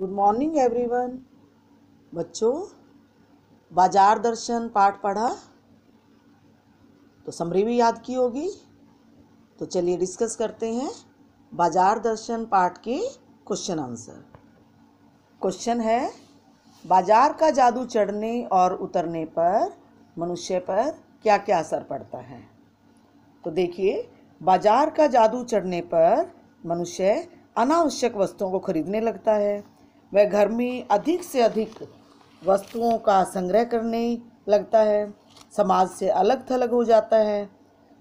good morning everyone बच्चों बाजार दर्शन पाठ पढ़ा तो समरी भी याद की होगी तो चलिए डिस्कस करते हैं बाजार दर्शन पाठ के क्वेश्चन आंसर क्वेश्चन है बाजार का जादू चढ़ने और उतरने पर मनुष्य पर क्या क्या असर पड़ता है तो देखिए बाजार का जादू चढ़ने पर मनुष्य अनावश्यक वस्तुओं को खरीदने लगता है वह घर में अधिक से अधिक वस्तुओं का संग्रह करने लगता है समाज से अलग थलग हो जाता है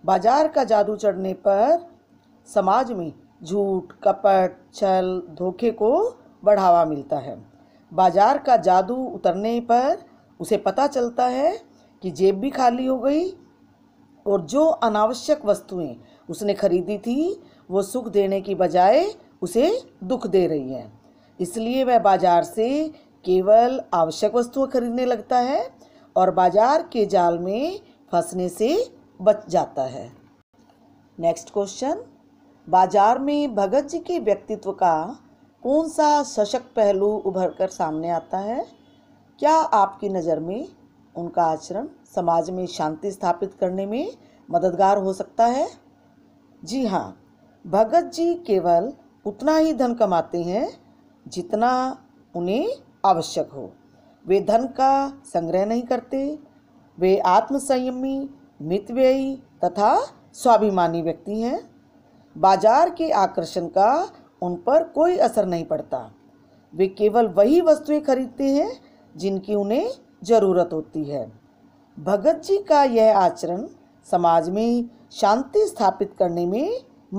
बाजार का जादू चढ़ने पर समाज में झूठ कपट छल धोखे को बढ़ावा मिलता है बाजार का जादू उतरने पर उसे पता चलता है कि जेब भी खाली हो गई और जो अनावश्यक वस्तुएं उसने खरीदी थी वो सुख देने की बजाय उसे दुख दे रही हैं इसलिए वह बाजार से केवल आवश्यक वस्तुएं खरीदने लगता है और बाजार के जाल में फंसने से बच जाता है नेक्स्ट क्वेश्चन बाजार में भगत जी के व्यक्तित्व का कौन सा सशक्त पहलू उभर कर सामने आता है क्या आपकी नज़र में उनका आचरण समाज में शांति स्थापित करने में मददगार हो सकता है जी हाँ भगत जी केवल उतना ही धन कमाते हैं जितना उन्हें आवश्यक हो वे धन का संग्रह नहीं करते वे आत्मसंयमी मितव्ययी तथा स्वाभिमानी व्यक्ति हैं बाजार के आकर्षण का उन पर कोई असर नहीं पड़ता वे केवल वही वस्तुएं खरीदते हैं जिनकी उन्हें ज़रूरत होती है भगत जी का यह आचरण समाज में शांति स्थापित करने में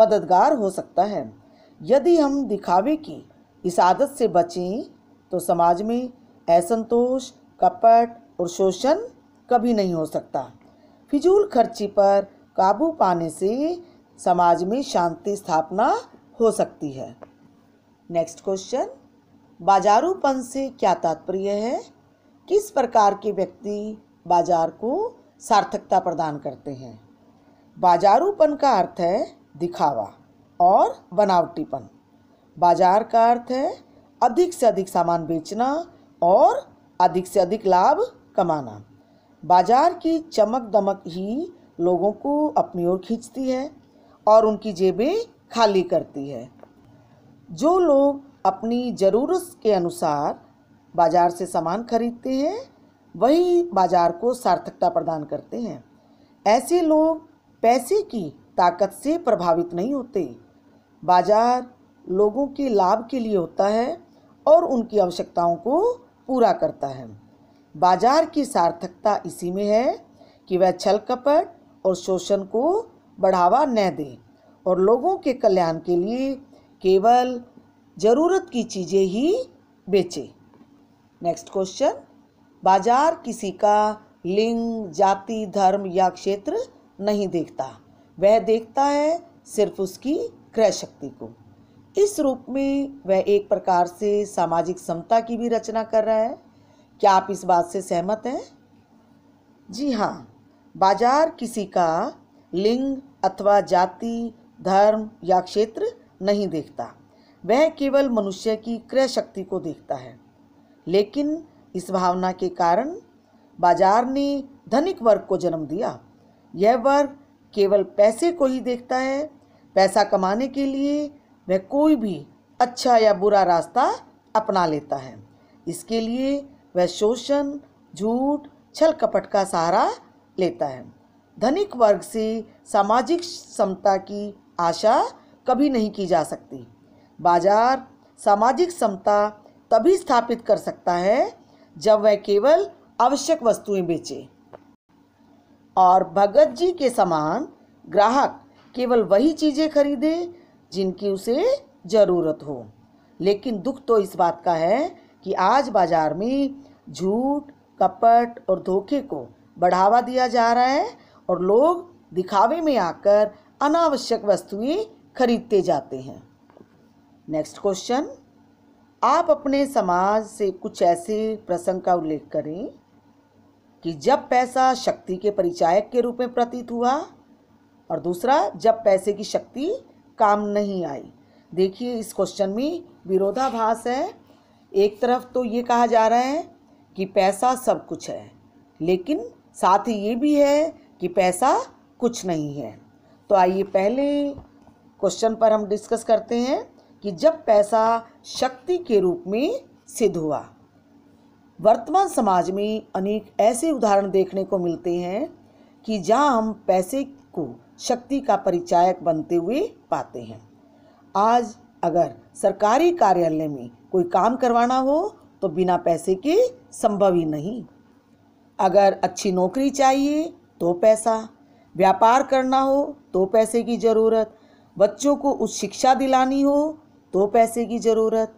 मददगार हो सकता है यदि हम दिखावे की इस आदत से बचें तो समाज में असंतोष कपट और शोषण कभी नहीं हो सकता फिजूल खर्ची पर काबू पाने से समाज में शांति स्थापना हो सकती है नेक्स्ट क्वेश्चन बाजारूपन से क्या तात्पर्य है किस प्रकार के व्यक्ति बाजार को सार्थकता प्रदान करते हैं बाजारूपन का अर्थ है दिखावा और बनावटीपन बाजार का अर्थ है अधिक से अधिक सामान बेचना और अधिक से अधिक लाभ कमाना बाजार की चमक दमक ही लोगों को अपनी ओर खींचती है और उनकी जेबें खाली करती है जो लोग अपनी ज़रूरत के अनुसार बाज़ार से सामान खरीदते हैं वही बाज़ार को सार्थकता प्रदान करते हैं ऐसे लोग पैसे की ताकत से प्रभावित नहीं होते बाज़ार लोगों के लाभ के लिए होता है और उनकी आवश्यकताओं को पूरा करता है बाजार की सार्थकता इसी में है कि वह छल कपट और शोषण को बढ़ावा न दे और लोगों के कल्याण के लिए केवल ज़रूरत की चीज़ें ही बेचे नेक्स्ट क्वेश्चन बाजार किसी का लिंग जाति धर्म या क्षेत्र नहीं देखता वह देखता है सिर्फ उसकी क्रय शक्ति को इस रूप में वह एक प्रकार से सामाजिक समता की भी रचना कर रहा है क्या आप इस बात से सहमत हैं जी हाँ बाजार किसी का लिंग अथवा जाति धर्म या क्षेत्र नहीं देखता वह केवल मनुष्य की क्रय शक्ति को देखता है लेकिन इस भावना के कारण बाजार ने धनिक वर्ग को जन्म दिया यह वर्ग केवल पैसे को ही देखता है पैसा कमाने के लिए वह कोई भी अच्छा या बुरा रास्ता अपना लेता है इसके लिए वह शोषण झूठ छल कपट का सहारा लेता है धनिक वर्ग से सामाजिक समता की आशा कभी नहीं की जा सकती बाजार सामाजिक समता तभी स्थापित कर सकता है जब वह केवल आवश्यक वस्तुएं बेचे और भगत जी के समान ग्राहक केवल वही चीज़ें खरीदे जिनकी उसे ज़रूरत हो लेकिन दुख तो इस बात का है कि आज बाज़ार में झूठ कपट और धोखे को बढ़ावा दिया जा रहा है और लोग दिखावे में आकर अनावश्यक वस्तुएं खरीदते जाते हैं नेक्स्ट क्वेश्चन आप अपने समाज से कुछ ऐसे प्रसंग का उल्लेख करें कि जब पैसा शक्ति के परिचायक के रूप में प्रतीत हुआ और दूसरा जब पैसे की शक्ति काम नहीं आई देखिए इस क्वेश्चन में विरोधाभास है एक तरफ तो ये कहा जा रहा है कि पैसा सब कुछ है लेकिन साथ ही ये भी है कि पैसा कुछ नहीं है तो आइए पहले क्वेश्चन पर हम डिस्कस करते हैं कि जब पैसा शक्ति के रूप में सिद्ध हुआ वर्तमान समाज में अनेक ऐसे उदाहरण देखने को मिलते हैं कि जहाँ हम पैसे को शक्ति का परिचायक बनते हुए पाते हैं आज अगर सरकारी कार्यालय में कोई काम करवाना हो तो बिना पैसे के संभव ही नहीं अगर अच्छी नौकरी चाहिए तो पैसा व्यापार करना हो तो पैसे की ज़रूरत बच्चों को उस शिक्षा दिलानी हो तो पैसे की ज़रूरत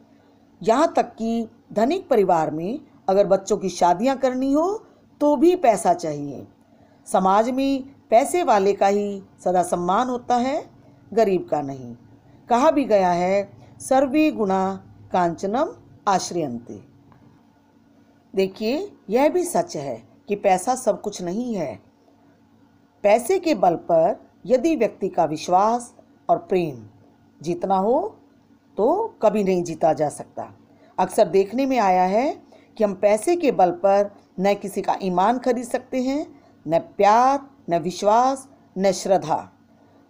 यहाँ तक कि धनिक परिवार में अगर बच्चों की शादियाँ करनी हो तो भी पैसा चाहिए समाज में पैसे वाले का ही सदा सम्मान होता है गरीब का नहीं कहा भी गया है सर्वे गुणा कांचनम आश्रयंते देखिए यह भी सच है कि पैसा सब कुछ नहीं है पैसे के बल पर यदि व्यक्ति का विश्वास और प्रेम जीतना हो तो कभी नहीं जीता जा सकता अक्सर देखने में आया है कि हम पैसे के बल पर न किसी का ईमान खरीद सकते हैं न प्यार न विश्वास न श्रद्धा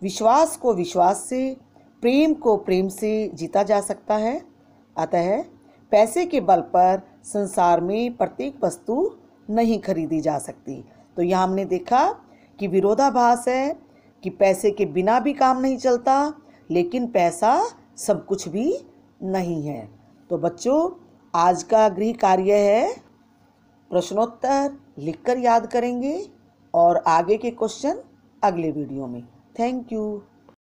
विश्वास को विश्वास से प्रेम को प्रेम से जीता जा सकता है अतः पैसे के बल पर संसार में प्रत्येक वस्तु नहीं खरीदी जा सकती तो यहाँ हमने देखा कि विरोधाभास है कि पैसे के बिना भी काम नहीं चलता लेकिन पैसा सब कुछ भी नहीं है तो बच्चों आज का गृह कार्य है प्रश्नोत्तर लिखकर याद करेंगे और आगे के क्वेश्चन अगले वीडियो में थैंक यू